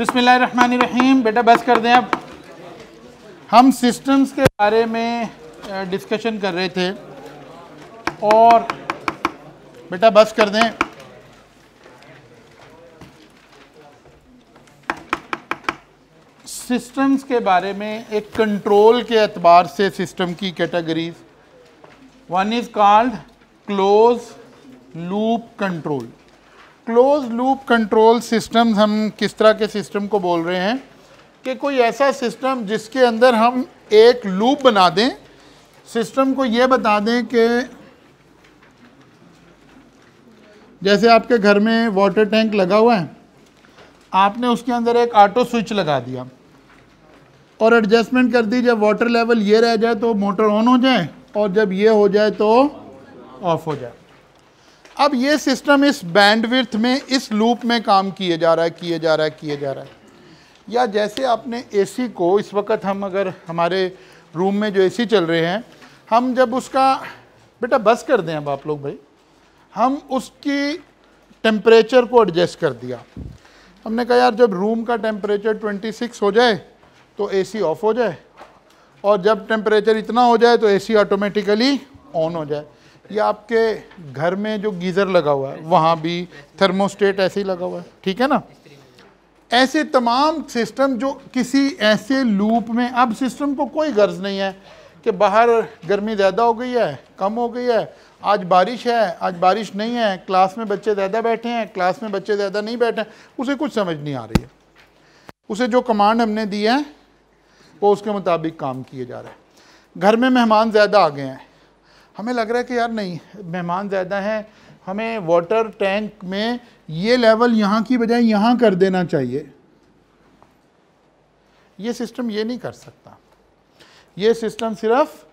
रहीम बेटा बस कर दें अब हम सिस्टम्स के बारे में डिस्कशन कर रहे थे और बेटा बस कर दें सिस्टम्स के बारे में एक कंट्रोल के अतबार से सिस्टम की categories one is called close loop control close loop control system हम किस तरह के सिस्टम को बोल रहे हैं कि कोई ऐसा सिस्टम जिसके अंदर हम एक लूप बना दें सिस्टम को ये बता दें कि जैसे आपके घर में वाटर टैंक लगा हुआ है आपने उसके अंदर एक ऑटो स्विच लगा दिया और एडजस्टमेंट कर दी जब वाटर लेवल ये रह जाए तो मोटर ऑन हो जाए और जब ये हो जाए तो ऑफ हो जाए अब ये सिस्टम इस बैंडविथ में इस लूप में काम किए जा रहा है किए जा रहा है किए जा रहा है या जैसे आपने एसी को इस वक्त हम अगर हमारे रूम में जो एसी चल रहे हैं हम जब उसका बेटा बस कर दें अब आप लोग भाई हम उसकी टेम्परेचर को एडजस्ट कर दिया हमने कहा यार जब रूम का टेम्परेचर 26 हो जाए तो एसी ऑफ हो जाए और जब टेम्परेचर इतना हो जाए तो एसी ऑटोमेटिकली ऑन हो जाए या आपके घर में जो गीज़र लगा हुआ है वहाँ भी थर्मोस्टेट ऐसे ही लगा हुआ है ठीक है ना ऐसे तमाम सिस्टम जो किसी ऐसे लूप में अब सिस्टम को कोई गर्ज नहीं है कि बाहर गर्मी ज़्यादा हो गई है कम हो गई है आज बारिश है आज बारिश नहीं है क्लास में बच्चे ज़्यादा बैठे हैं क्लास में बच्चे ज़्यादा नहीं बैठे हैं उसे कुछ समझ नहीं आ रही है उसे जो कमांड हमने दी है वो उसके मुताबिक काम किए जा रहा है घर में मेहमान ज़्यादा आ गए हैं हमें लग रहा है कि यार नहीं मेहमान ज़्यादा हैं हमें वाटर टैंक में ये लेवल यहाँ की बजाय यहाँ कर देना चाहिए ये सिस्टम ये नहीं कर सकता ये सिस्टम सिर्फ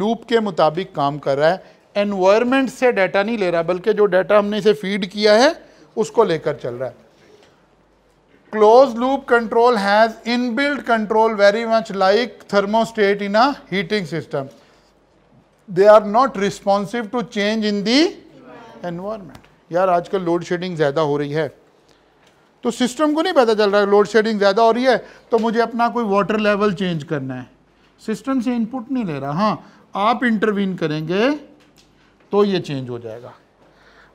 लूप के मुताबिक काम कर रहा है एनवायरनमेंट से डाटा नहीं ले रहा बल्कि जो डाटा हमने इसे फीड किया है उसको लेकर चल रहा है close loop control has inbuilt control very much like thermostat in a heating system they are not responsive to change in the environment. यार आजकल लोड शेडिंग ज़्यादा हो रही है तो सिस्टम को नहीं पता चल रहा है लोड शेडिंग ज़्यादा हो रही है तो मुझे अपना कोई वाटर लेवल चेंज करना है सिस्टम से इनपुट नहीं ले रहा हाँ आप इंटरवीन करेंगे तो ये चेंज हो जाएगा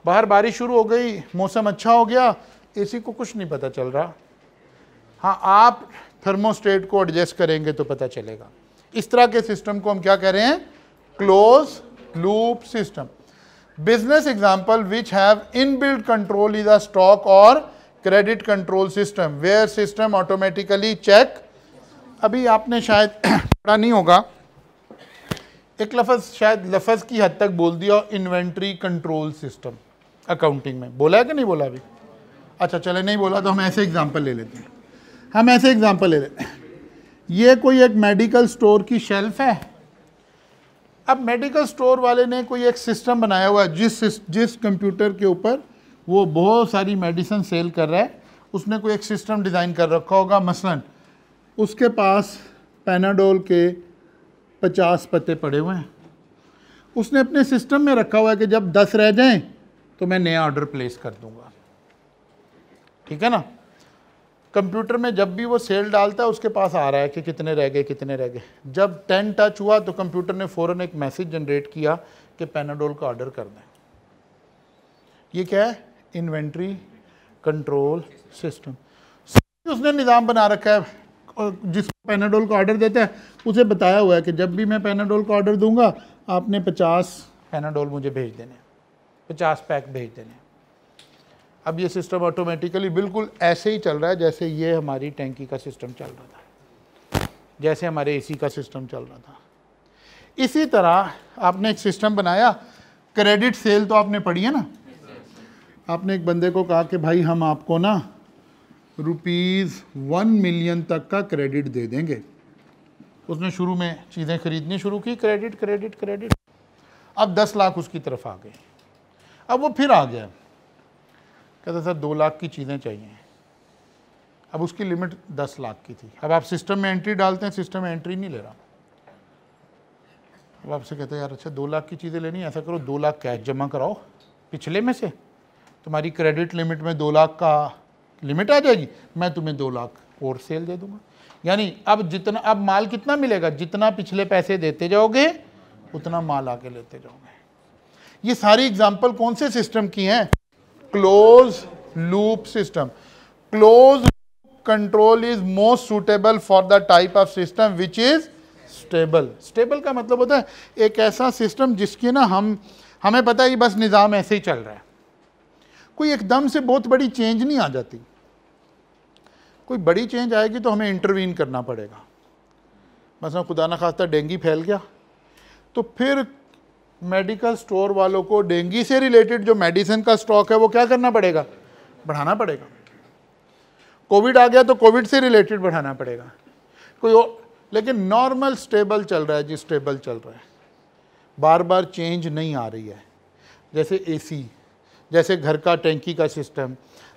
बाहर बारिश शुरू हो गई मौसम अच्छा हो गया एसी को कुछ नहीं पता चल रहा हाँ आप थर्मोस्टेट को एडजस्ट करेंगे तो पता चलेगा इस तरह के सिस्टम को हम क्या कह रहे हैं loop system business example which have in build control is a stock और credit control system where system automatically check अभी आपने शायद पढ़ा नहीं होगा एक लफज शायद लफज की हद तक बोल दिया इन्वेंट्री कंट्रोल सिस्टम अकाउंटिंग में बोला है कि नहीं बोला अभी अच्छा चले नहीं बोला तो हम ऐसे एग्जाम्पल ले लेते हैं हम ऐसे एग्जाम्पल ले लेते हैं ये कोई एक मेडिकल स्टोर की शेल्फ है अब मेडिकल स्टोर वाले ने कोई एक सिस्टम बनाया हुआ है जिस जिस कंप्यूटर के ऊपर वो बहुत सारी मेडिसिन सेल कर रहा है उसने कोई एक सिस्टम डिज़ाइन कर रखा होगा मसलन उसके पास पैनाडोल के 50 पत्ते पड़े हुए हैं उसने अपने सिस्टम में रखा हुआ है कि जब 10 रह जाएं तो मैं नया ऑर्डर प्लेस कर दूंगा ठीक है ना कंप्यूटर में जब भी वो सेल डालता है उसके पास आ रहा है कि कितने रह गए कितने रह गए जब टेन टच हुआ तो कंप्यूटर ने फ़ौरन एक मैसेज जनरेट किया कि पेनाडोल का ऑर्डर कर दें ये क्या है इन्वेंट्री कंट्रोल सिस्टम उसने निज़ाम बना रखा है जिस पेनाडोल का ऑर्डर देता है उसे बताया हुआ है कि जब भी मैं पेनाडोल का ऑर्डर दूंगा आपने पचास पेनाडोल मुझे भेज देने पचास पैक भेज देने अब ये सिस्टम ऑटोमेटिकली बिल्कुल ऐसे ही चल रहा है जैसे ये हमारी टैंकी का सिस्टम चल रहा था जैसे हमारे एसी का सिस्टम चल रहा था इसी तरह आपने एक सिस्टम बनाया क्रेडिट सेल तो आपने पढ़ी है ना आपने एक बंदे को कहा कि भाई हम आपको ना रुपीज़ वन मिलियन तक का क्रेडिट दे देंगे उसने शुरू में चीज़ें खरीदनी शुरू की क्रेडिट क्रेडिट क्रेडिट अब दस लाख उसकी तरफ आ गए अब वो फिर आ गया कहता सर दो लाख की चीज़ें चाहिए अब उसकी लिमिट दस लाख की थी अब आप सिस्टम में एंट्री डालते हैं सिस्टम में एंट्री नहीं ले रहा अब आपसे कहते हैं यार अच्छा दो लाख की चीज़ें लेनी ऐसा करो दो लाख कैश जमा कराओ पिछले में से तुम्हारी क्रेडिट लिमिट में दो लाख का लिमिट आ जाएगी मैं तुम्हें दो लाख और सेल दे दूंगा यानी अब जितना अब माल कितना मिलेगा जितना पिछले पैसे देते जाओगे उतना माल आके लेते जाओगे ये सारी एग्जाम्पल कौन से सिस्टम की हैं close loop system close control is most suitable for the type of system which is stable stable का मतलब होता है एक ऐसा सिस्टम जिसकी ना हम हमें पता है कि बस निज़ाम ऐसे ही चल रहा है कोई एकदम से बहुत बड़ी चेंज नहीं आ जाती कोई बड़ी चेंज आएगी तो हमें इंटरवीन करना पड़ेगा मसला खुदा न खास्ता डेंगी फैल गया तो फिर मेडिकल स्टोर वालों को डेंगी से रिलेटेड जो मेडिसिन का स्टॉक है वो क्या करना पड़ेगा बढ़ाना पड़ेगा कोविड आ गया तो कोविड से रिलेटेड बढ़ाना पड़ेगा कोई लेकिन नॉर्मल स्टेबल चल रहा है जी स्टेबल चल रहा है बार बार चेंज नहीं आ रही है जैसे एसी जैसे घर का टैंकी का सिस्टम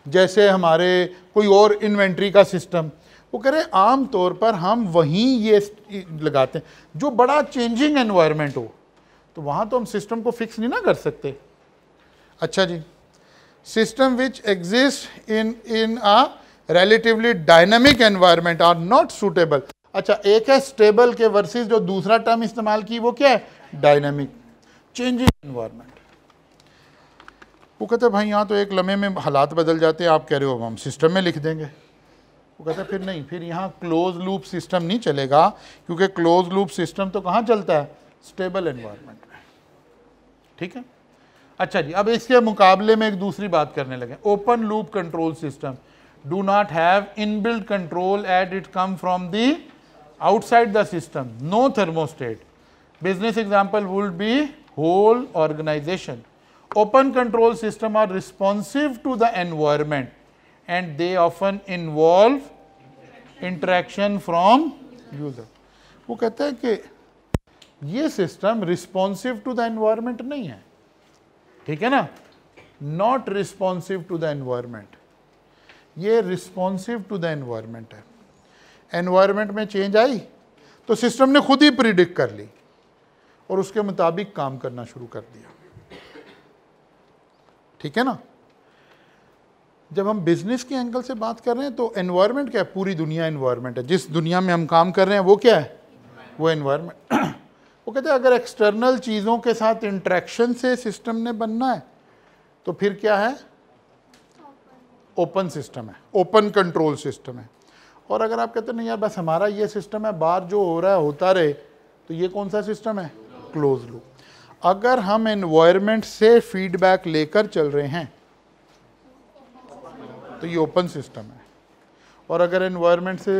जैसे हमारे कोई और इन्वेंट्री का सिस्टम वो कह रहे हैं आम तौर पर हम वहीं ये लगाते हैं जो बड़ा चेंजिंग एनवायरनमेंट हो तो वहाँ तो हम सिस्टम को फिक्स नहीं ना कर सकते अच्छा जी system which exist in in a relatively dynamic environment are not suitable अच्छा एक है स्टेबल के वर्सेस जो दूसरा टर्म इस्तेमाल की वो क्या है डायनामिक चेंजिंग एनवायरमेंट वो कहते भाई यहाँ तो एक लम्हे में हालात बदल जाते हैं आप कह रहे हो हम सिस्टम में लिख देंगे वो कहते फिर नहीं फिर यहाँ क्लोज लूप सिस्टम नहीं चलेगा क्योंकि क्लोज लूप सिस्टम तो कहाँ चलता है स्टेबल एनवायरनमेंट में ठीक है अच्छा जी अब इसके मुकाबले में एक दूसरी बात करने लगे open loop control system do not have inbuild control at it come from the outside the system no thermostat business example would be whole organisation open control system are responsive to the environment and they often involve interaction from user वो कहते हैं कि ये system responsive to the environment नहीं है ठीक है ना not responsive to the environment ये रिस्पॉन्सिव टू द एनवायरमेंट है एनवायरमेंट में चेंज आई तो सिस्टम ने खुद ही प्रिडिक्ट कर ली और उसके मुताबिक काम करना शुरू कर दिया ठीक है ना जब हम बिजनेस के एंगल से बात कर रहे हैं तो एनवायरमेंट क्या है पूरी दुनिया एनवायरमेंट है जिस दुनिया में हम काम कर रहे हैं वो क्या है वो एनवायरमेंट वो कहते हैं अगर एक्सटर्नल चीज़ों के साथ इंट्रैक्शन से सिस्टम ने बनना है तो फिर क्या है ओपन सिस्टम है ओपन कंट्रोल सिस्टम है और अगर आप कहते हैं नहीं यार बस हमारा ये सिस्टम है बाहर जो हो रहा है होता रहे तो ये कौन सा सिस्टम है क्लोज लूप अगर हम एनवायरमेंट से फीडबैक लेकर चल रहे हैं तो ये ओपन सिस्टम है और अगर एनवायरमेंट से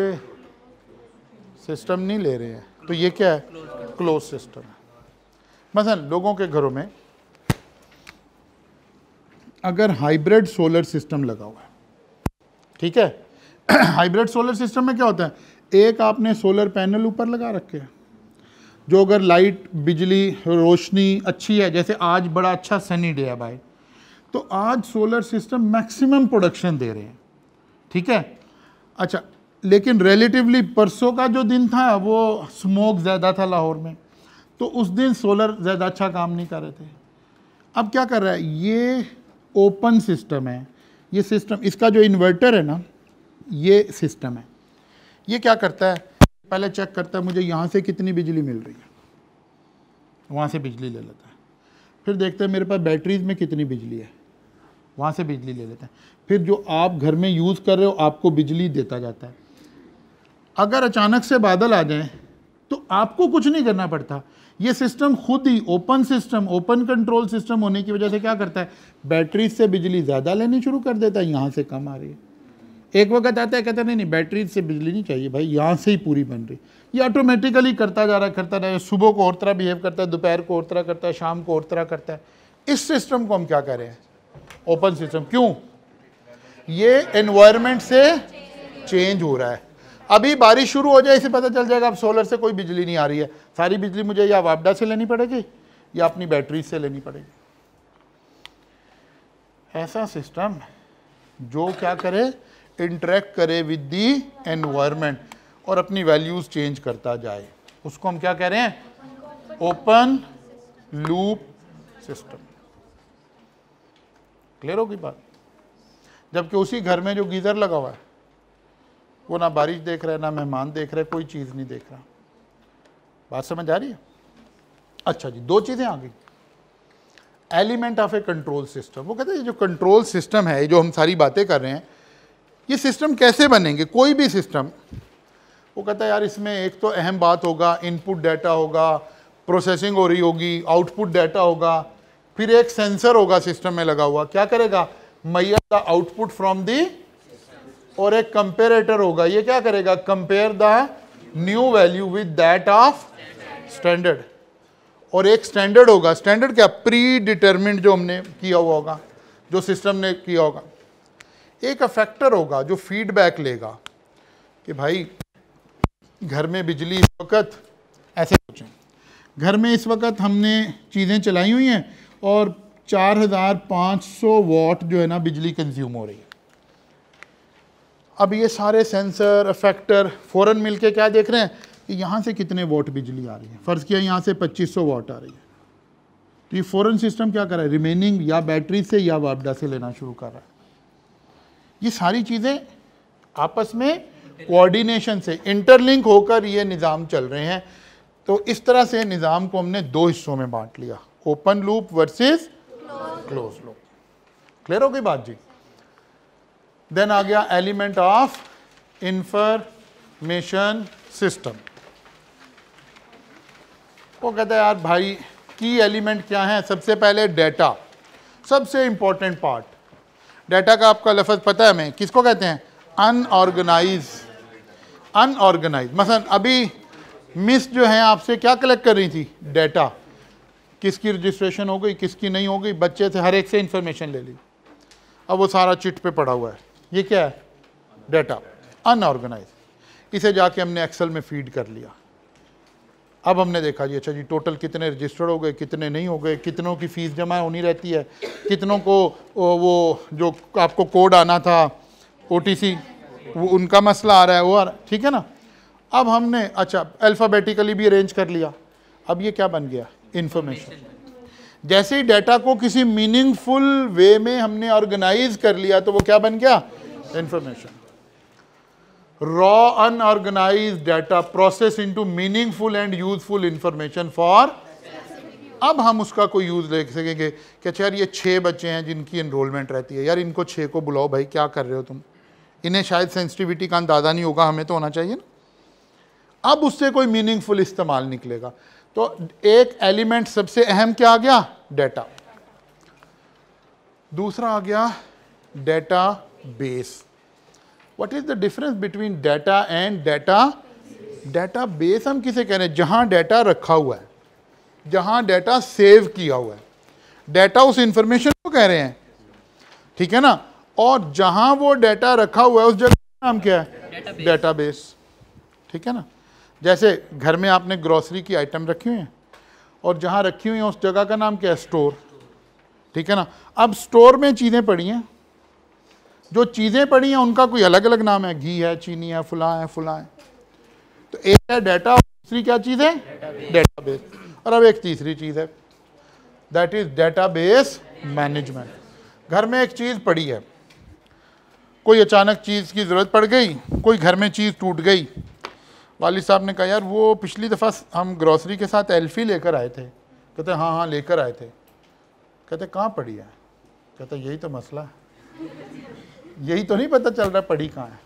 सिस्टम नहीं ले रहे हैं तो ये क्या है क्लोज सिस्टम है मसलन लोगों के घरों में अगर हाइब्रिड सोलर सिस्टम लगा हुआ है ठीक है हाइब्रिड सोलर सिस्टम में क्या होता है एक आपने सोलर पैनल ऊपर लगा रखे हैं जो अगर लाइट बिजली रोशनी अच्छी है जैसे आज बड़ा अच्छा सनी डे है भाई तो आज सोलर सिस्टम मैक्सिमम प्रोडक्शन दे रहे हैं ठीक है अच्छा लेकिन रिलेटिवली परसों का जो दिन था वो स्मोक ज़्यादा था लाहौर में तो उस दिन सोलर ज़्यादा अच्छा काम नहीं कर रहे थे अब क्या कर रहा है ये ओपन सिस्टम है ये सिस्टम इसका जो इन्वर्टर है ना ये सिस्टम है ये क्या करता है पहले चेक करता है मुझे यहाँ से कितनी बिजली मिल रही है वहाँ से बिजली ले लेता है फिर देखते हैं मेरे पास बैटरीज में कितनी बिजली है वहाँ से बिजली ले लेता है फिर जो आप घर में यूज़ कर रहे हो आपको बिजली देता जाता है अगर अचानक से बादल आ जाएं तो आपको कुछ नहीं करना पड़ता ये सिस्टम खुद ही open system open control system होने की वजह से क्या करता है बैटरी से बिजली ज़्यादा लेनी शुरू कर देता है यहाँ से कम आ रही है एक वक्त आता है कहता है नहीं नहीं बैटरी से बिजली नहीं चाहिए भाई यहाँ से ही पूरी बन रही ये ऑटोमेटिकली करता जा रहा करता रहा सुबह को और तरह बिहेव करता है दोपहर को और तरह करता है शाम को और तरह करता है इस सिस्टम को हम क्या रहे हैं ओपन सिस्टम क्यों ये एनवायरमेंट से चेंज हो रहा है अभी बारिश शुरू हो जाए इसे पता चल जाएगा अब सोलर से कोई बिजली नहीं आ रही है सारी बिजली मुझे या वापडा से लेनी पड़ेगी या अपनी बैटरी से लेनी पड़ेगी ऐसा सिस्टम जो क्या करे इंटरेक्ट करे विद दी एनवायरमेंट और अपनी वैल्यूज चेंज करता जाए उसको हम क्या कह रहे हैं ओपन लूप सिस्टम क्लियर होगी बात जबकि उसी घर में जो गीज़र लगा हुआ है वो ना बारिश देख रहा है ना मेहमान देख रहा है कोई चीज़ नहीं देख रहा बात समझ आ रही है अच्छा जी दो चीज़ें आ गई element of a control system वो कहते हैं जो कंट्रोल सिस्टम है जो हम सारी बातें कर रहे हैं ये सिस्टम कैसे बनेंगे कोई भी सिस्टम वो कहता है यार इसमें एक तो अहम बात होगा इनपुट डाटा होगा प्रोसेसिंग हो रही होगी आउटपुट डाटा होगा फिर एक सेंसर होगा सिस्टम में लगा हुआ क्या करेगा मैया का आउटपुट फ्रॉम दी और एक कंपेरेटर होगा ये क्या करेगा compare the new value with that of standard और एक स्टैंडर्ड होगा स्टैंडर्ड क्या प्री डिटर्मिंड जो हमने किया हुआ होगा जो सिस्टम ने किया होगा एक अफेक्टर होगा जो फीडबैक लेगा कि भाई घर में बिजली इस वक्त ऐसे सोचें घर में इस वक्त हमने चीज़ें चलाई हुई हैं और 4500 वॉट जो है ना बिजली कंज्यूम हो रही है अब ये सारे सेंसर अफेक्टर फ़ौरन मिल के क्या देख रहे हैं कि यहाँ से कितने वोट बिजली आ रही है फ़र्ज़ किया यहाँ से 2500 वोट आ रही है तो ये फ़ौरन सिस्टम क्या कर रहा है रिमेनिंग या बैटरी से या वापडा से लेना शुरू कर रहा है ये सारी चीज़ें आपस में कोऑर्डिनेशन से इंटरलिंक होकर ये निज़ाम चल रहे हैं तो इस तरह से निज़ाम को हमने दो हिस्सों में बांट लिया open loop versus close loop clear हो गई बात जी देन आ गया एलिमेंट ऑफ इंफॉर्मेशन सिस्टम वो कहता है यार भाई की एलिमेंट क्या है सबसे पहले डेटा सबसे इम्पोर्टेंट पार्ट डेटा का आपका लफज पता है हमें किसको कहते हैं अनऑर्गेनाइज अनऑर्गेनाइज मसलन अभी मिस जो है आपसे क्या कलेक्ट कर रही थी डेटा किसकी रजिस्ट्रेशन हो गई किसकी नहीं हो गई बच्चे से हर एक से इंफॉर्मेशन ले ली अब वो सारा चिट पे पड़ा हुआ है ये क्या है डेटा अनऑर्गेनाइज इसे जाके हमने एक्सेल में फीड कर लिया अब हमने देखा जी अच्छा जी टोटल कितने रजिस्टर्ड हो गए कितने नहीं हो गए कितनों की फ़ीस जमा होनी रहती है कितनों को वो जो आपको कोड आना था ओ वो उनका मसला आ रहा है वो आ रहा है ठीक है ना अब हमने अच्छा अल्फ़ाबेटिकली भी अरेंज कर लिया अब ये क्या बन गया इन्फॉर्मेशन जैसे ही डाटा को किसी मीनिंगफुल वे में हमने ऑर्गेनाइज कर लिया तो वो क्या बन गया information. Raw unorganized data processed into meaningful and useful information for अब हम उसका कोई यूज़ ले सकेंगे कि अच्छा यार ये छः बच्चे हैं जिनकी इनरोलमेंट रहती है यार इनको छः को बुलाओ भाई क्या कर रहे हो तुम इन्हें शायद सेंसिटिविटी का अंदाज़ा नहीं होगा हमें तो होना चाहिए ना अब उससे कोई मीनिंगफुल इस्तेमाल निकलेगा तो एक एलिमेंट सबसे अहम क्या आ गया डेटा दूसरा आ गया data base. What is the difference between data and data? Data base हम किसे कह रहे हैं जहाँ डाटा रखा हुआ है जहाँ डाटा सेव किया हुआ है डेटा उस इंफॉर्मेशन को कह रहे हैं ठीक है ना और जहाँ वो डाटा रखा हुआ है उस जगह का नाम क्या है डेटा बेस ठीक है ना जैसे घर में आपने ग्रॉसरी की आइटम रखी हुई हैं और जहाँ रखी हुई हैं उस जगह का नाम क्या है स्टोर ठीक है ना अब स्टोर में चीज़ें पड़ी हैं जो चीज़ें पड़ी हैं उनका कोई अलग अलग नाम है घी है चीनी है फुला है फुला है तो एक है डाटा दूसरी क्या चीज़ है डेटा बेस और अब एक तीसरी चीज़ है that is database management घर में एक चीज़ पड़ी है कोई अचानक चीज़ की ज़रूरत पड़ गई कोई घर में चीज़ टूट गई वाली साहब ने कहा यार वो पिछली दफ़ा हम ग्रॉसरी के साथ एल्फी लेकर आए थे कहते हाँ हाँ लेकर आए थे कहते कहाँ पड़ी है कहते यही तो मसला है यही तो नहीं पता चल रहा पढ़ी कहाँ है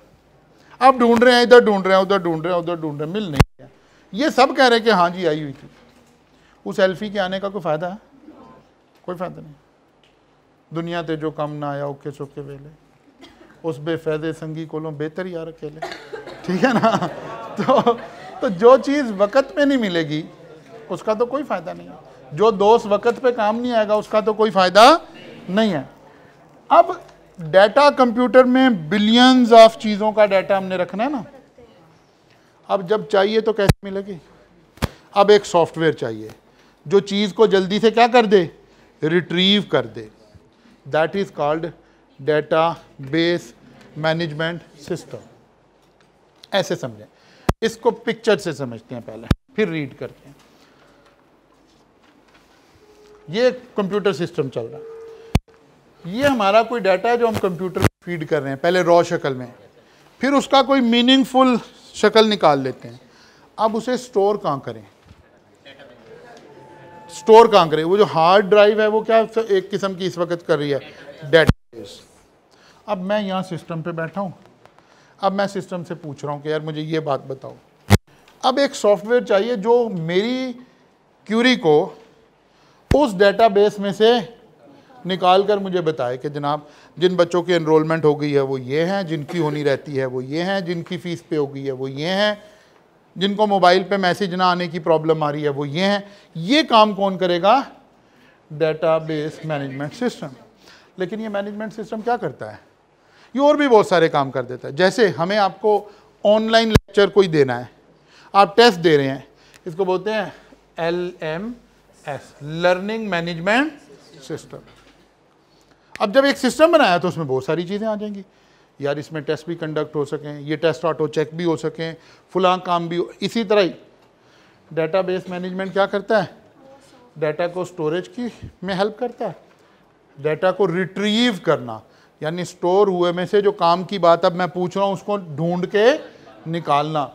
आप ढूंढ रहे हैं इधर ढूंढ रहे हैं उधर ढूंढ रहे हैं उधर ढूंढ रहे हैं मिल नहीं गया ये सब कह रहे हैं कि हाँ जी आई हुई थी उस एल्फी के आने का कोई फ़ायदा है कोई फ़ायदा नहीं दुनिया ते जो कम ना आया ओके चौके वेले उस बेफायदे संगी को बेहतर यार अकेले ठीक है ना तो तो जो चीज़ वक़्त पे नहीं मिलेगी उसका तो कोई फ़ायदा नहीं है जो दोस्त वक़्त पे काम नहीं आएगा उसका तो कोई फ़ायदा नहीं है अब डेटा कंप्यूटर में बिलियंस ऑफ चीज़ों का डेटा हमने रखना है ना अब जब चाहिए तो कैसे मिलेगी अब एक सॉफ्टवेयर चाहिए जो चीज़ को जल्दी से क्या कर दे रिट्रीव कर दे that is called database management system ऐसे समझें इसको पिक्चर से समझते हैं पहले फिर रीड करते हैं ये कंप्यूटर सिस्टम चल रहा है ये हमारा कोई डाटा है जो हम कंप्यूटर में फीड कर रहे हैं पहले रॉ शक्ल में फिर उसका कोई मीनिंगफुल शक्ल निकाल लेते हैं अब उसे स्टोर कहाँ करें स्टोर कहाँ करें वो जो हार्ड ड्राइव है वो क्या एक किस्म की इस वक्त कर रही है बेस अब मैं यहाँ सिस्टम पे बैठा हूँ अब मैं सिस्टम से पूछ रहा हूँ कि यार मुझे ये बात बताओ अब एक सॉफ्टवेयर चाहिए जो मेरी क्यूरी को उस डेटाबेस में से निकाल कर मुझे बताए कि जनाब जिन बच्चों की इनरोलमेंट हो गई है वो ये हैं जिनकी होनी रहती है वो ये हैं जिनकी फ़ीस पे हो गई है वो ये हैं जिनको मोबाइल पे मैसेज ना आने की प्रॉब्लम आ रही है वो ये हैं ये काम कौन करेगा बेस मैनेजमेंट सिस्टम लेकिन ये मैनेजमेंट सिस्टम क्या करता है ये और भी बहुत सारे काम कर देता है जैसे हमें आपको ऑनलाइन लेक्चर कोई देना है आप टेस्ट दे रहे हैं इसको बोलते हैं L M S learning management system अब जब एक सिस्टम बनाया तो उसमें बहुत सारी चीज़ें आ जाएंगी यार इसमें टेस्ट भी कंडक्ट हो सकें ये टेस्ट ऑटो चेक भी हो सकें फुला काम भी इसी तरह ही बेस मैनेजमेंट क्या करता है डाटा को स्टोरेज की में हेल्प करता है डाटा को रिट्रीव करना यानी स्टोर हुए में से जो काम की बात अब मैं पूछ रहा हूँ उसको ढूंढ के निकालना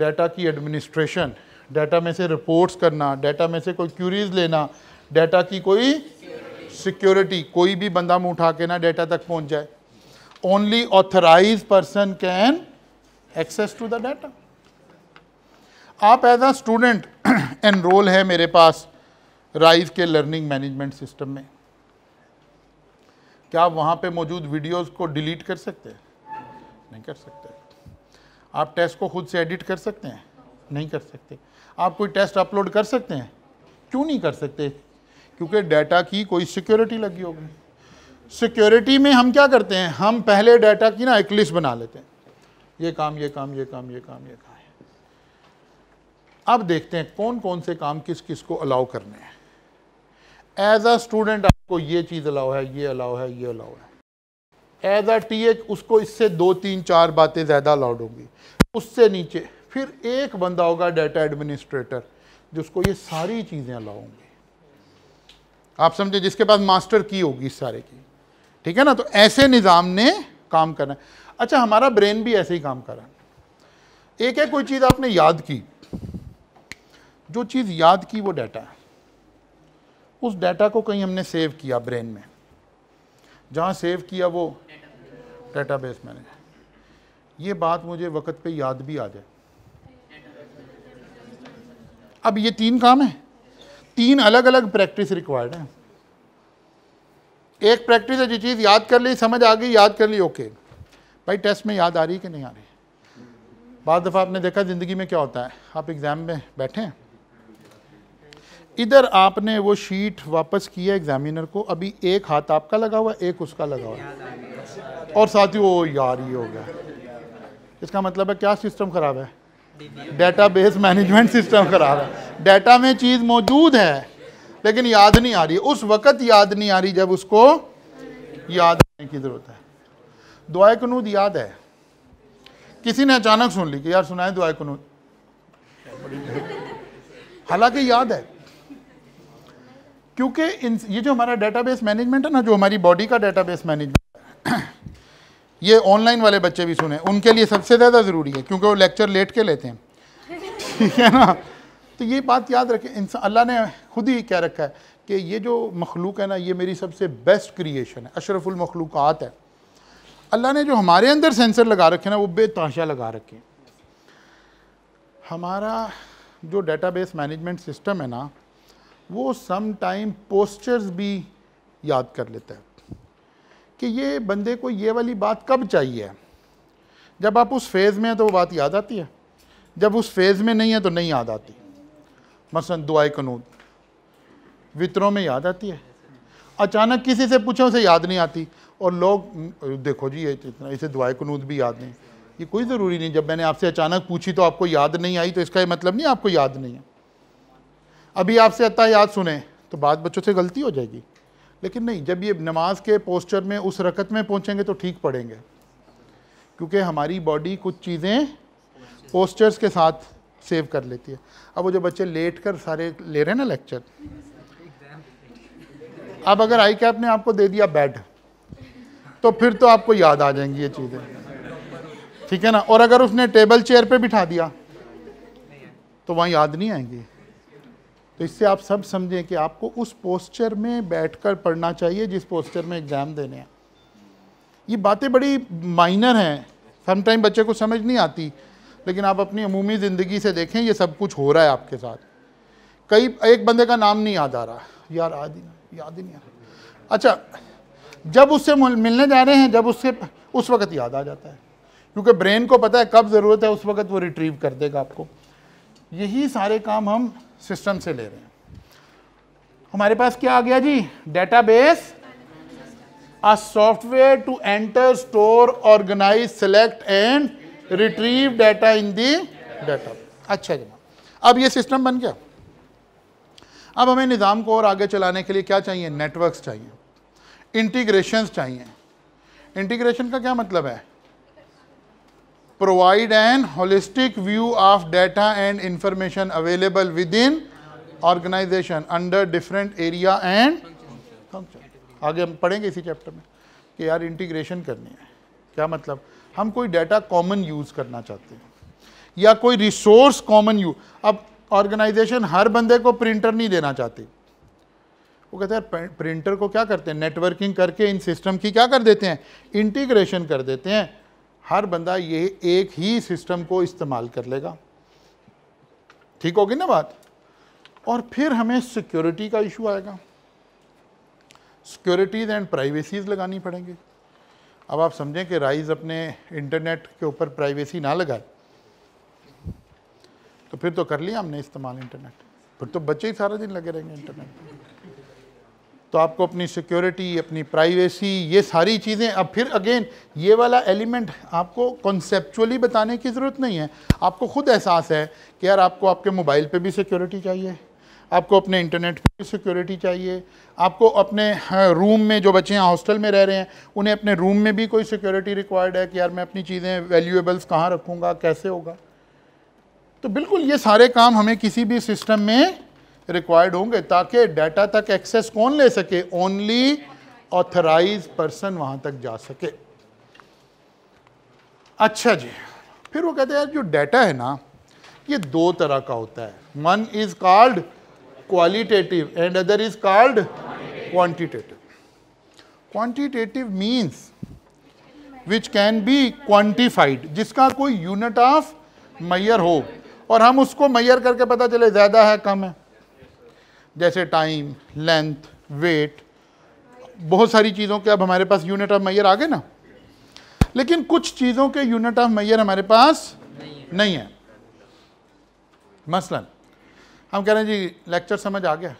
डाटा की एडमिनिस्ट्रेशन डाटा में से रिपोर्ट्स करना डाटा में से कोई क्यूरीज लेना डाटा की कोई सिक्योरिटी कोई भी बंदा मुंह उठा के ना डेटा तक पहुंच जाए only authorise person can access to the data आप एज अ स्टूडेंट एनरोल है मेरे पास राइज के लर्निंग मैनेजमेंट सिस्टम में क्या आप वहाँ पर मौजूद वीडियोज को डिलीट कर सकते हैं नहीं कर सकते आप टेस्ट को खुद से एडिट कर सकते हैं नहीं कर सकते आप कोई टेस्ट अपलोड कर सकते हैं क्यों नहीं कर सकते क्योंकि डाटा की कोई सिक्योरिटी लगी होगी सिक्योरिटी में हम क्या करते हैं हम पहले डाटा की ना एक लिस्ट बना लेते हैं ये काम ये काम ये काम ये काम ये काम अब देखते हैं कौन कौन से काम किस किस को अलाउ करने हैं एज अ स्टूडेंट आपको ये चीज़ अलाउ है ये अलाउ है ये अलाउ है एज अ टी एच उसको इससे दो तीन चार बातें ज़्यादा अलाउड होंगी उससे नीचे फिर एक बंदा होगा डाटा एडमिनिस्ट्रेटर जिसको ये सारी चीज़ें अलाउ होंगी आप समझे जिसके पास मास्टर की होगी सारे की ठीक है ना तो ऐसे निज़ाम ने काम करना है अच्छा हमारा ब्रेन भी ऐसे ही काम कर रहा है एक है कोई चीज़ आपने याद की जो चीज़ याद की वो डाटा है उस डाटा को कहीं हमने सेव किया ब्रेन में जहाँ सेव किया वो डाटा बेस मैंने ये बात मुझे वक्त पे याद भी आ जाए अब ये तीन काम है तीन अलग अलग प्रैक्टिस रिक्वायर्ड है एक प्रैक्टिस है जो चीज़ याद कर ली समझ आ गई याद कर ली ओके भाई टेस्ट में याद आ रही कि नहीं आ रही बाद दफ़ा आपने देखा ज़िंदगी में क्या होता है आप एग्ज़ाम में बैठे हैं इधर आपने वो शीट वापस किया एग्जामिनर को अभी एक हाथ आपका लगा हुआ एक उसका लगा हुआ और साथ ही वो यार ही हो गया इसका मतलब है क्या सिस्टम ख़राब है डेटा बेस मैनेजमेंट सिस्टम करा रहा है डेटा में चीज़ मौजूद है लेकिन याद नहीं आ रही उस वक़्त याद नहीं आ रही जब उसको याद आने की ज़रूरत है दुआ कनूद याद है किसी ने अचानक सुन ली कि यार सुनाए दुआ कनूद हालांकि याद है क्योंकि ये जो हमारा डेटाबेस मैनेजमेंट है ना जो हमारी बॉडी का डेटाबेस मैनेजमेंट ये ऑनलाइन वाले बच्चे भी सुने उनके लिए सबसे ज़्यादा ज़रूरी है क्योंकि वो लेक्चर लेट के लेते हैं ठीक है ना तो ये बात याद रखें इंसान अल्लाह ने खुद ही क्या रखा है कि ये जो मखलूक है ना ये मेरी सबसे बेस्ट क्रिएशन है अशरफुलमखलूक़ात है अल्लाह ने जो हमारे अंदर सेंसर लगा रखे ना वो बेताशा लगा रखे हैं हमारा जो डेटाबेस मैनेजमेंट सिस्टम है ना वो सम टाइम भी याद कर लेता है कि ये बंदे को ये वाली बात कब चाहिए जब आप उस फेज़ में हैं तो वो बात याद आती है जब उस फेज़ में नहीं है तो नहीं याद आती मसलन दुआई कनूद वितरों में याद आती है अचानक किसी से पूछो उसे याद नहीं आती और लोग देखो जी ये इतना इसे दुआ कनूद भी याद नहीं ये कोई ज़रूरी नहीं जब मैंने आपसे अचानक पूछी तो आपको याद नहीं आई तो इसका ये मतलब नहीं आपको याद नहीं है अभी आपसे अता याद सुने तो बात बच्चों से गलती हो जाएगी लेकिन नहीं जब ये नमाज के पोस्चर में उस रकत में पहुँचेंगे तो ठीक पढ़ेंगे क्योंकि हमारी बॉडी कुछ चीज़ें पोस्चर्स के साथ सेव कर लेती है अब वो जो बच्चे लेट कर सारे ले रहे हैं ना लेक्चर अब अगर आई कैप ने आपको दे दिया बेड तो फिर तो आपको याद आ जाएंगी ये चीज़ें ठीक है ना और अगर उसने टेबल चेयर पे बिठा दिया तो वहाँ याद नहीं आएंगी तो इससे आप सब समझें कि आपको उस पोस्चर में बैठकर पढ़ना चाहिए जिस पोस्चर में एग्ज़ाम देने हैं ये बातें बड़ी माइनर हैं समटाइम बच्चे को समझ नहीं आती लेकिन आप अपनी अमूमी ज़िंदगी से देखें ये सब कुछ हो रहा है आपके साथ कई एक बंदे का नाम नहीं याद आ रहा यार याद ही याद ही नहीं अच्छा जब उससे मिलने जा रहे हैं जब उससे उस वक्त याद आ जाता है क्योंकि ब्रेन को पता है कब ज़रूरत है उस वक्त वो रिट्रीव कर देगा आपको यही सारे काम हम सिस्टम से ले रहे हैं हमारे पास क्या आ गया जी database a software to enter store organise select and retrieve data in the data अच्छा जी अब ये सिस्टम बन गया अब हमें निज़ाम को और आगे चलाने के लिए क्या चाहिए नेटवर्क्स चाहिए इंटीग्रेशन चाहिए इंटीग्रेशन का क्या मतलब है provide an holistic view of data and information available within organization under different area and function. आगे हम पढ़ेंगे इसी चैप्टर में कि यार इंटीग्रेशन करनी है क्या मतलब हम कोई डाटा कॉमन यूज़ करना चाहते हैं या कोई रिसोर्स कॉमन यूज अब ऑर्गेनाइजेशन हर बंदे को प्रिंटर नहीं देना चाहती वो कहते हैं प्रिंटर को क्या करते हैं नेटवर्किंग करके इन सिस्टम की क्या कर देते हैं इंटीग्रेशन कर देते हैं हर बंदा ये एक ही सिस्टम को इस्तेमाल कर लेगा ठीक होगी ना बात और फिर हमें सिक्योरिटी का इशू आएगा सिक्योरिटीज़ एंड प्राइवेसीज़ लगानी पड़ेंगे अब आप समझें कि राइज अपने इंटरनेट के ऊपर प्राइवेसी ना लगाए तो फिर तो कर लिया हमने इस्तेमाल इंटरनेट फिर तो बच्चे ही सारा दिन लगे रहेंगे इंटरनेट तो आपको अपनी सिक्योरिटी अपनी प्राइवेसी ये सारी चीज़ें अब फिर अगेन ये वाला एलिमेंट आपको कॉन्सेपचुअली बताने की ज़रूरत नहीं है आपको ख़ुद एहसास है कि यार आपको आपके मोबाइल पे भी सिक्योरिटी चाहिए आपको अपने इंटरनेट पे भी सिक्योरिटी चाहिए आपको अपने रूम हाँ, में जो बच्चे हैं हॉस्टल में रह रहे हैं उन्हें अपने रूम में भी कोई सिक्योरिटी रिक्वायर्ड है कि यार मैं अपनी चीज़ें वैल्यूएबल्स कहाँ रखूँगा कैसे होगा तो बिल्कुल ये सारे काम हमें किसी भी सिस्टम में रिक्वायर्ड होंगे ताकि डाटा तक एक्सेस कौन ले सके ओनली ऑथराइज पर्सन वहां तक जा सके अच्छा जी फिर वो कहते हैं यार जो डाटा है ना ये दो तरह का होता है one is called qualitative and other is called quantitative quantitative means which can be quantified जिसका कोई यूनिट ऑफ मैयर हो और हम उसको मैयर करके पता चले ज़्यादा है कम है जैसे टाइम लेंथ वेट बहुत सारी चीज़ों के अब हमारे पास यूनिट ऑफ मैयर आ गए ना लेकिन कुछ चीज़ों के यूनिट ऑफ मैयर हमारे पास नहीं है, नहीं है। मसलन हम कह रहे हैं जी लेक्चर समझ आ गया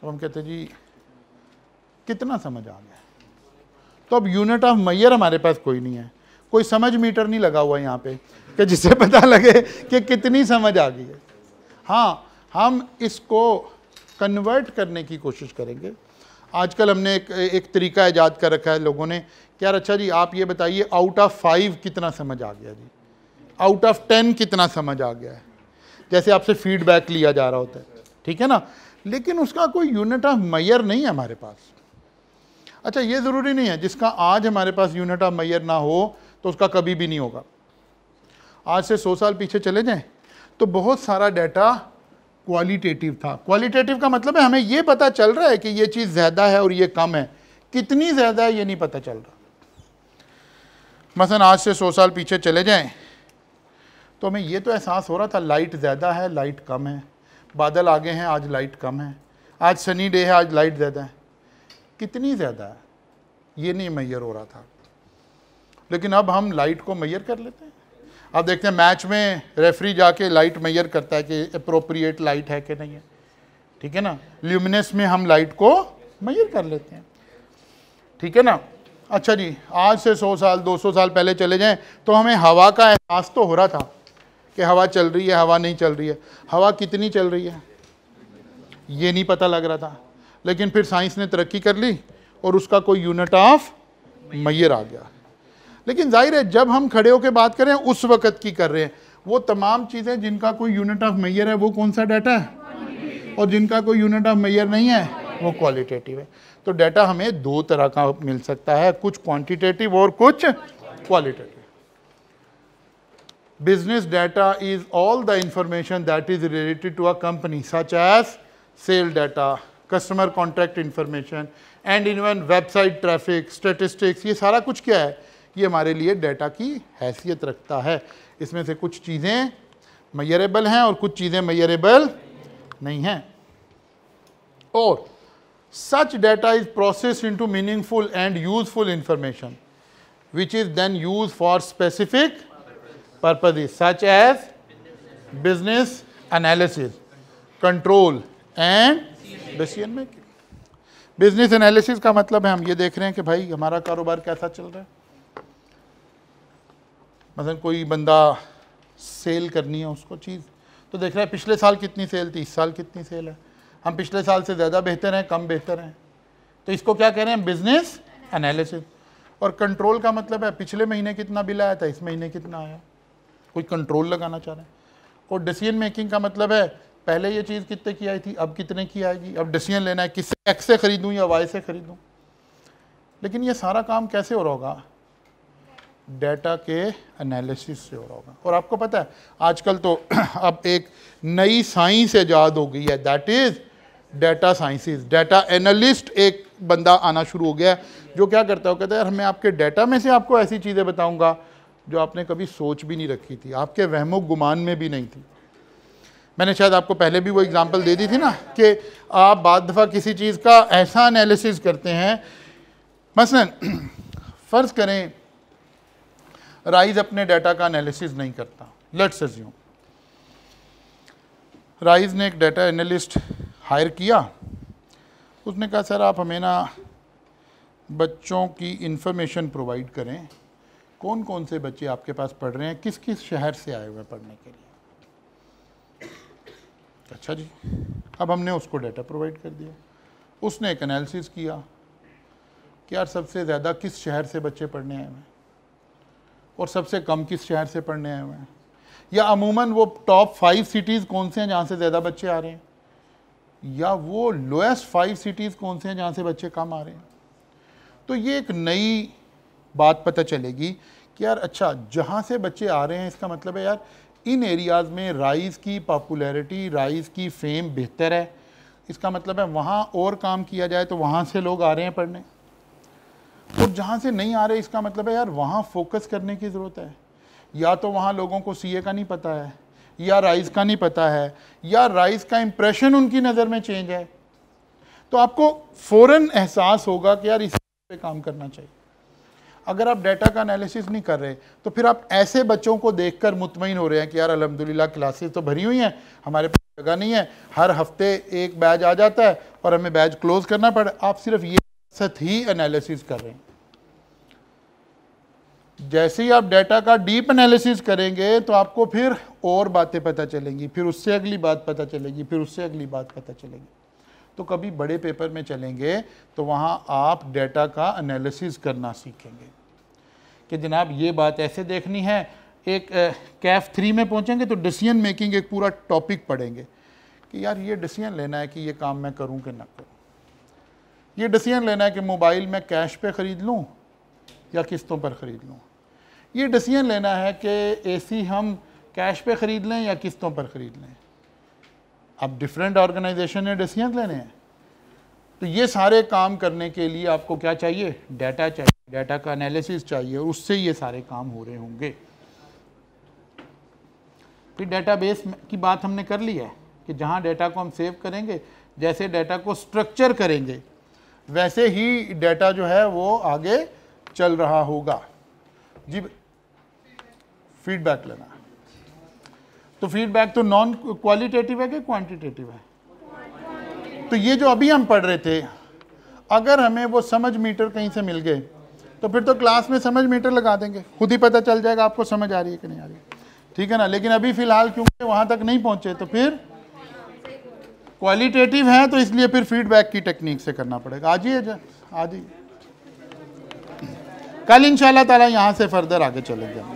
तो हम कहते जी कितना समझ आ गया तो अब यूनिट ऑफ मैयर हमारे पास कोई नहीं है कोई समझ मीटर नहीं लगा हुआ यहाँ पे कि जिससे पता लगे कि कितनी समझ आ गई है हाँ हम इसको कन्वर्ट करने की कोशिश करेंगे आजकल हमने एक एक तरीका ईजाद कर रखा है लोगों ने यार अच्छा जी आप ये बताइए आउट ऑफ फाइव कितना समझ आ गया जी आउट ऑफ टेन कितना समझ आ गया है जैसे आपसे फीडबैक लिया जा रहा होता है ठीक है ना लेकिन उसका कोई यूनिट ऑफ मैयर नहीं है हमारे पास अच्छा ये ज़रूरी नहीं है जिसका आज हमारे पास यूनिट ऑफ मैयर ना हो तो उसका कभी भी नहीं होगा आज से सौ साल पीछे चले जाएँ तो बहुत सारा डाटा क्वालिटेटिव था क्वालिटेटिव का मतलब है हमें ये पता चल रहा है कि ये चीज़ ज़्यादा है और ये कम है कितनी ज़्यादा है ये नहीं पता चल रहा मसलन आज से सौ साल पीछे चले जाएं तो हमें ये तो एहसास हो रहा था लाइट ज़्यादा है लाइट कम है बादल आगे हैं आज लाइट कम है आज सनी डे है आज लाइट ज़्यादा है कितनी ज़्यादा है ये नहीं मैयर हो रहा था लेकिन अब हम लाइट को मैयर कर लेते हैं आप देखते हैं मैच में रेफरी जाके लाइट मैयर करता है कि अप्रोप्रिएट लाइट है कि नहीं है ठीक है ना ल्यूमिनस में हम लाइट को मैयर कर लेते हैं ठीक है ना अच्छा जी आज से 100 साल 200 साल पहले चले जाएं तो हमें हवा का एहसास तो हो रहा था कि हवा चल रही है हवा नहीं चल रही है हवा कितनी चल रही है ये नहीं पता लग रहा था लेकिन फिर साइंस ने तरक्की कर ली और उसका कोई यूनिट ऑफ मैयर आ गया लेकिन जाहिर है जब हम खड़े होकर बात कर रहे हैं उस वक्त की कर रहे हैं वो तमाम चीज़ें जिनका कोई यूनिट ऑफ मैयर है वो कौन सा डाटा है और जिनका कोई यूनिट ऑफ मैयर नहीं है वो क्वालिटेटिव है तो डाटा हमें दो तरह का मिल सकता है कुछ क्वांटिटेटिव और कुछ qualitative business data is all the information that is related to a company such as sale data customer contract information and even website traffic statistics ये सारा कुछ क्या है ये हमारे लिए डेटा की हैसियत रखता है इसमें से कुछ चीज़ें मैयरेबल हैं और कुछ चीज़ें मैयरेबल नहीं हैं और such data is process into meaningful and useful information which is then use for specific purpose is such as business analysis control and decision making business analysis का मतलब है हम ये देख रहे हैं कि भाई हमारा कारोबार कैसा चल रहा है मतलब कोई बंदा सेल करनी है उसको चीज़ तो देख रहा है पिछले साल कितनी सेल थी इस साल कितनी सेल है हम पिछले साल से ज़्यादा बेहतर हैं कम बेहतर हैं तो इसको क्या कह रहे हैं बिजनेस एनालिसिस और कंट्रोल का मतलब है पिछले महीने कितना बिल आया था इस महीने कितना आया कोई कंट्रोल लगाना चाह रहे हैं और डिसीजन मेकिंग का मतलब है पहले ये चीज़ कितने की आई थी अब कितने की आएगी अब डिसीजन लेना है किससे एक्स से ख़रीदूँ या वाई से ख़रीदूँ लेकिन ये सारा काम कैसे हो रहा होगा डेटा के एनालिसिस से हो रहा होगा और आपको पता है आजकल तो अब एक नई साइंस ईजाद हो गई है that is data sciences data analyst एक बंदा आना शुरू हो गया है जो क्या करता है वो कहता है यार मैं आपके डेटा में से आपको ऐसी चीज़ें बताऊंगा जो आपने कभी सोच भी नहीं रखी थी आपके वहमो गुमान में भी नहीं थी मैंने शायद आपको पहले भी वो एग्ज़ाम्पल दे दी थी ना कि आप बाद दफ़ा किसी चीज़ का ऐसा एनालिसिस करते हैं मसलन फ़र्ज़ करें राइज अपने डाटा का एनालिसिस नहीं करता लेट्स एज्यूम राइज ने एक डाटा एनालिस्ट हायर किया उसने कहा सर आप हमें ना बच्चों की इन्फॉर्मेशन प्रोवाइड करें कौन कौन से बच्चे आपके पास पढ़ रहे हैं किस किस शहर से आए हुए हैं पढ़ने के लिए अच्छा जी अब हमने उसको डाटा प्रोवाइड कर दिया उसने एक एनालिसिस किया कि यार सबसे ज़्यादा किस शहर से बच्चे पढ़ने आए हैं और सबसे कम किस शहर से पढ़ने आए हुए हैं या अमूमन वो टॉप फाइव सिटीज़ कौन से हैं जहाँ से ज़्यादा बच्चे आ रहे हैं या वो लोएस्ट फाइव सिटीज़ कौन से हैं जहाँ से बच्चे कम आ रहे हैं तो ये एक नई बात पता चलेगी कि यार अच्छा जहाँ से बच्चे आ रहे हैं इसका मतलब है यार इन एरियाज़ में राइस की पॉपुलैरिटी राइस की फेम बेहतर है इसका मतलब है वहाँ और काम किया जाए तो वहाँ से लोग आ रहे हैं पढ़ने और तो जहाँ से नहीं आ रहे इसका मतलब है यार वहाँ फोकस करने की ज़रूरत है या तो वहाँ लोगों को सीए का नहीं पता है या राइस का नहीं पता है या राइस का इम्प्रेशन उनकी नज़र में चेंज है तो आपको फौरन एहसास होगा कि यार इस पे काम करना चाहिए अगर आप डाटा का एनालिसिस नहीं कर रहे तो फिर आप ऐसे बच्चों को देख कर मुतमिन हो रहे हैं कि यार अलहमदिल्ला क्लासेस तो भरी हुई हैं हमारे पास जगह नहीं है हर हफ्ते एक बैच आ जाता है और हमें बैच क्लोज़ करना पड़ा आप सिर्फ ये साथ ही एनालिसिस कर रहे हैं जैसे ही आप डाटा का डीप एनालिसिस करेंगे तो आपको फिर और बातें पता चलेंगी फिर उससे अगली बात पता चलेगी फिर उससे अगली बात पता चलेगी तो कभी बड़े पेपर में चलेंगे तो वहाँ आप डेटा का एनालिसिस करना सीखेंगे कि जनाब ये बात ऐसे देखनी है एक कैफ थ्री में पहुँचेंगे तो डिसीजन मेकिंग एक पूरा टॉपिक पढ़ेंगे कि यार ये डिसीजन लेना है कि ये काम मैं करूँ कि ना करूँ ये डिसीजन लेना है कि मोबाइल मैं कैश पे ख़रीद लूँ या किस्तों पर ख़रीद लूँ ये डिसीजन लेना है कि एसी हम कैश पे ख़रीद लें या किस्तों पर ख़रीद लें अब डिफरेंट ऑर्गेनाइजेशन ने डिसीजन लेने हैं तो ये सारे काम करने के लिए आपको क्या चाहिए डाटा चाहिए डाटा का एनालिसिस चाहिए और उससे ये सारे काम हो रहे होंगे फिर डेटाबेस की बात हमने कर ली है कि जहाँ डेटा को हम सेव करेंगे जैसे डाटा को स्ट्रक्चर करेंगे वैसे ही डेटा जो है वो आगे चल रहा होगा जी फीडबैक लेना तो फीडबैक तो नॉन क्वालिटेटिव है कि क्वांटिटेटिव है तो ये जो अभी हम पढ़ रहे थे अगर हमें वो समझ मीटर कहीं से मिल गए तो फिर तो क्लास में समझ मीटर लगा देंगे खुद ही पता चल जाएगा आपको समझ आ रही है कि नहीं आ रही ठीक है ना लेकिन अभी फ़िलहाल क्योंकि वहाँ तक नहीं पहुँचे तो फिर क्वालिटेटिव हैं तो इसलिए फिर फीडबैक की टेक्निक से करना पड़ेगा आज ही आज ही कल इंशाल्लाह ताला यहाँ से फर्दर आगे चलेंगे